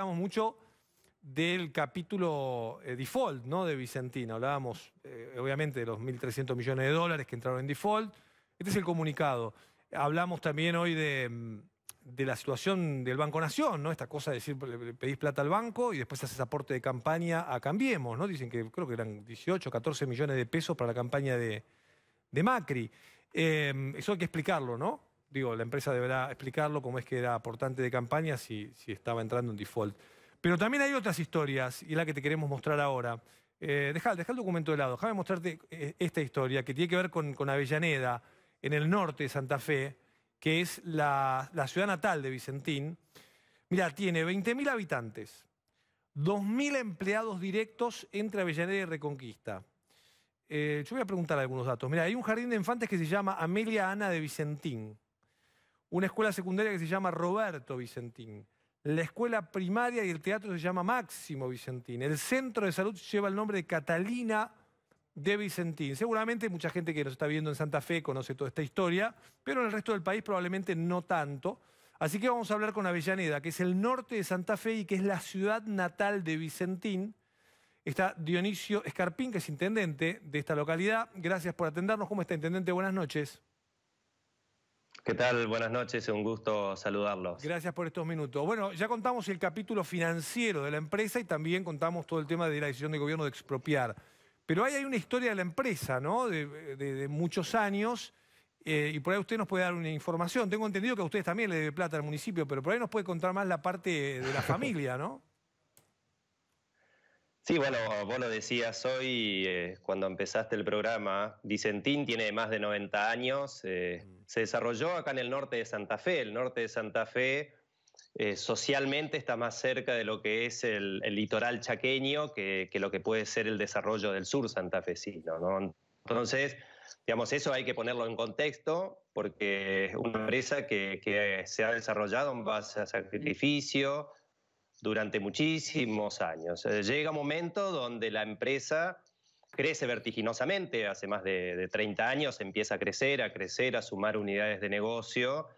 hablamos mucho del capítulo eh, default ¿no? de Vicentino, Hablábamos, eh, obviamente, de los 1.300 millones de dólares que entraron en default. Este es el comunicado. Hablamos también hoy de, mm, de la situación del Banco Nación, ¿no? Esta cosa de decir, pedís plata al banco y después haces aporte de campaña a Cambiemos, ¿no? Dicen que creo que eran 18, 14 millones de pesos para la campaña de, de Macri. Eh, eso hay que explicarlo, ¿no? digo, la empresa deberá explicarlo cómo es que era portante de campaña si, estaba entrando en default. Pero también hay otras historias, y es la que te queremos mostrar ahora. Eh, deja, el documento de lado, déjame mostrarte eh, esta historia que tiene que ver con, Avellaneda, en el norte de Santa Fe, que es la, ciudad natal de Vicentín. Mira, tiene 20.000 habitantes, 2.000 empleados directos entre Avellaneda y Reconquista. Eh, yo voy a preguntar algunos datos. Mira, hay un jardín de infantes que se llama Amelia Ana de Vicentín una escuela secundaria que se llama Roberto Vicentín. La escuela primaria y el teatro se llama Máximo Vicentín. El centro de salud lleva el nombre de Catalina de Vicentín. Seguramente mucha gente que nos está viendo en Santa Fe conoce toda esta historia, pero en el resto del país probablemente no tanto. Así que vamos a hablar con Avellaneda, que es el norte de Santa Fe y que es la ciudad natal de Vicentín. Está Dionisio Escarpín, que es intendente de esta localidad. Gracias por atendernos. ¿Cómo está, intendente? Buenas noches. ¿Qué tal? Buenas noches, un gusto saludarlos. Gracias por estos minutos. Bueno, ya contamos el capítulo financiero de la empresa y también contamos todo el tema de la decisión del gobierno de expropiar. Pero ahí hay una historia de la empresa, ¿no? De, muchos años. Eh, y por ahí usted nos puede dar una información. Tengo entendido que a ustedes también le debe plata al municipio, pero por ahí nos puede contar más la parte de la familia, ¿no? Sí, bueno, vos lo decías hoy eh, cuando empezaste el programa. Vicentín tiene más de 90 años. Eh, mm. Se desarrolló acá en el norte de Santa Fe. El norte de Santa Fe eh, socialmente está más cerca de lo que es el, litoral chaqueño que, lo que puede ser el desarrollo del sur santafesino. Entonces, digamos, eso hay que ponerlo en contexto porque una empresa que, que se ha desarrollado en base a sacrificio, durante muchísimos años. Eh, llega un momento donde la empresa crece vertiginosamente, hace más de, 30 años empieza a crecer, a crecer, a sumar unidades de negocio,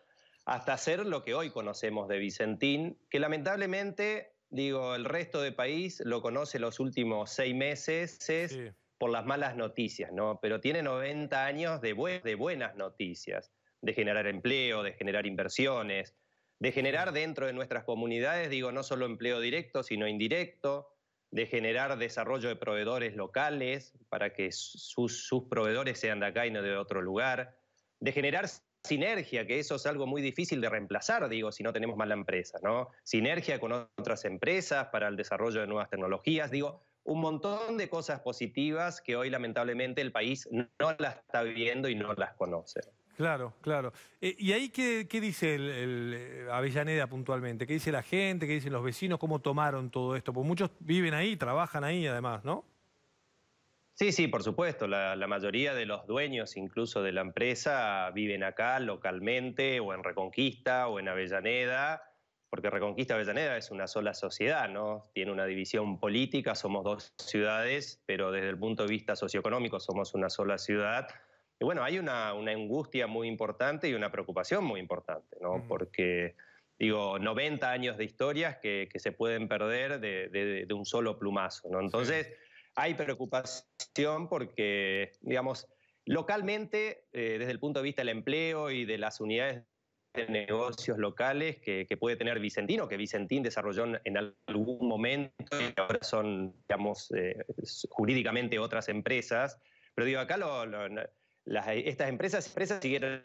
hasta hacer lo que hoy conocemos de Vicentín, que lamentablemente, digo, el resto del país lo conoce los últimos seis meses es por las malas noticias, ¿no? Pero tiene 90 años de buenas noticias, de generar empleo, de generar inversiones, de generar dentro de nuestras comunidades, digo, no solo empleo directo, sino indirecto, de generar desarrollo de proveedores locales para que sus, proveedores sean de acá y no de otro lugar, de generar sinergia, que eso es algo muy difícil de reemplazar, digo, si no tenemos mala empresa, ¿no? Sinergia con otras empresas para el desarrollo de nuevas tecnologías, digo, un montón de cosas positivas que hoy lamentablemente el país no las está viendo y no las conoce. Claro, claro. Eh, ¿Y ahí qué, dice el, eh, Avellaneda puntualmente? ¿Qué dice la gente? ¿Qué dicen los vecinos? ¿Cómo tomaron todo esto? Porque muchos viven ahí, trabajan ahí además, ¿no? Sí, sí, por supuesto. La, la, mayoría de los dueños, incluso de la empresa, viven acá localmente o en Reconquista o en Avellaneda, porque Reconquista Avellaneda es una sola sociedad, ¿no? Tiene una división política, somos dos ciudades, pero desde el punto de vista socioeconómico somos una sola ciudad. Y bueno, hay una, angustia muy importante y una preocupación muy importante, ¿no? Porque, digo, 90 años de historias que, se pueden perder de, un solo plumazo, ¿no? Entonces, hay preocupación porque, digamos, localmente, eh, desde el punto de vista del empleo y de las unidades de negocios locales que, puede tener Vicentino, que Vicentín desarrolló en algún momento y ahora son, digamos, eh, jurídicamente otras empresas. Pero digo, acá lo, eh, estas empresas, empresas siguieron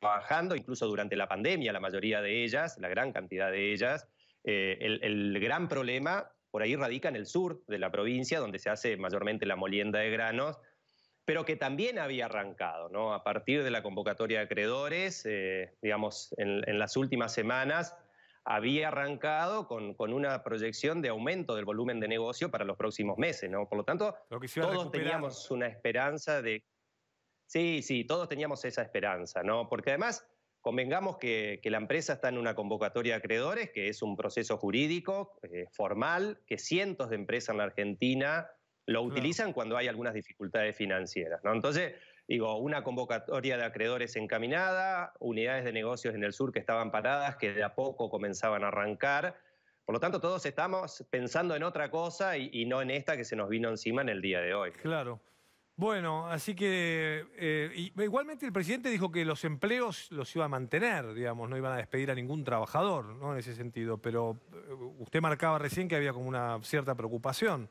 trabajando, incluso durante la pandemia, la mayoría de ellas, la gran cantidad de ellas. Eh, el, gran problema por ahí radica en el sur de la provincia, donde se hace mayormente la molienda de granos, pero que también había arrancado, ¿no? A partir de la convocatoria de acreedores, eh, digamos, en, las últimas semanas, había arrancado con, con, una proyección de aumento del volumen de negocio para los próximos meses, ¿no? Por lo tanto, todos teníamos una esperanza de Sí, sí, todos teníamos esa esperanza, ¿no? Porque además, convengamos que, la empresa está en una convocatoria de acreedores, que es un proceso jurídico, eh, formal, que cientos de empresas en la Argentina lo utilizan cuando hay algunas dificultades financieras, ¿no? Entonces, digo, una convocatoria de acreedores encaminada, unidades de negocios en el sur que estaban paradas, que de a poco comenzaban a arrancar. Por lo tanto, todos estamos pensando en otra cosa y no en esta que se nos vino encima en el día de hoy. Claro. Bueno, así que eh, igualmente el presidente dijo que los empleos los iba a mantener, digamos, no iban a despedir a ningún trabajador, ¿no? En ese sentido, pero eh, usted marcaba recién que había como una cierta preocupación.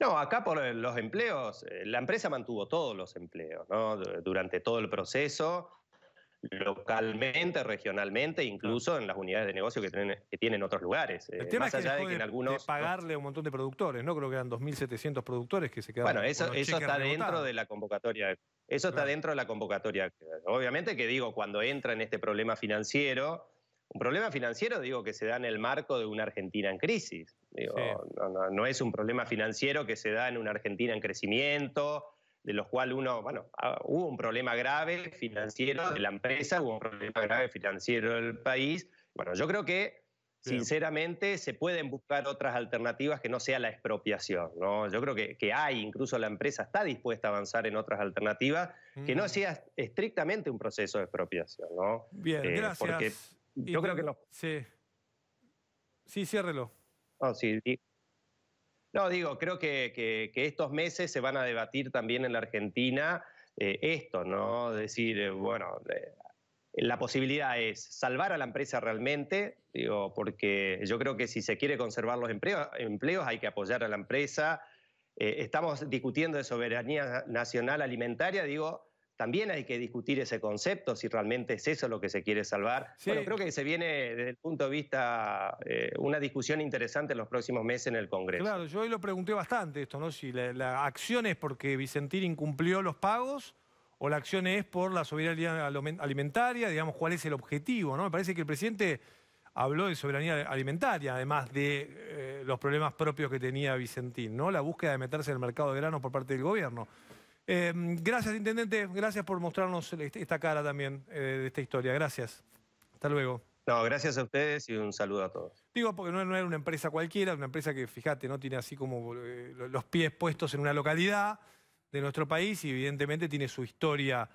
No, acá por eh, los empleos, la empresa mantuvo todos los empleos, ¿no? Durante todo el proceso localmente, regionalmente, incluso en las unidades de negocio que tienen, que tienen otros lugares. Eh, más es allá de que en algunos. pagarle un montón de productores, ¿no? Creo que eran 2.700 productores que se quedaron. Bueno, eso, está dentro de la convocatoria. Eso está dentro de la convocatoria. Obviamente que digo, cuando entra en este problema financiero, un problema financiero, digo, que se da en el marco de una Argentina en crisis. no, no, es un problema financiero que se da en una Argentina en crecimiento de los cuales uno, bueno, ah, hubo un problema grave financiero de la empresa, hubo un problema grave financiero del país. Bueno, yo creo que sinceramente se pueden buscar otras alternativas que no sea la expropiación. ¿no? Yo creo que, que hay, incluso la empresa está dispuesta a avanzar en otras alternativas que no mm. sea estrictamente un proceso de expropiación. ¿no? Bien, eh, gracias. yo creo que Sí. Sí, ciérrelo. sí, no, digo, creo que, estos meses se van a debatir también en la Argentina eh, esto, ¿no? Decir, eh, bueno, eh, la posibilidad es salvar a la empresa realmente, digo, porque yo creo que si se quiere conservar los empleos, hay que apoyar a la empresa. estamos discutiendo de soberanía nacional alimentaria, digo, también hay que discutir ese concepto, si realmente es eso lo que se quiere salvar. Sí. Bueno, creo que se viene desde el punto de vista eh, una discusión interesante en los próximos meses en el Congreso. Claro, yo hoy lo pregunté bastante esto, ¿no? Si la, acción es porque Vicentín incumplió los pagos o la acción es por la soberanía alimentaria, digamos, cuál es el objetivo, ¿no? Me parece que el presidente habló de soberanía alimentaria, además de eh, los problemas propios que tenía Vicentín, ¿no? La búsqueda de meterse en el mercado de granos por parte del gobierno. Em, gracias, intendente. Gracias por mostrarnos esta cara también eh, de esta historia. Gracias. Hasta luego. No, gracias a ustedes y un saludo a todos. Digo, porque no, era una empresa cualquiera, una empresa que, fíjate, no tiene así como eh, los pies puestos en una localidad de nuestro país y evidentemente tiene su historia.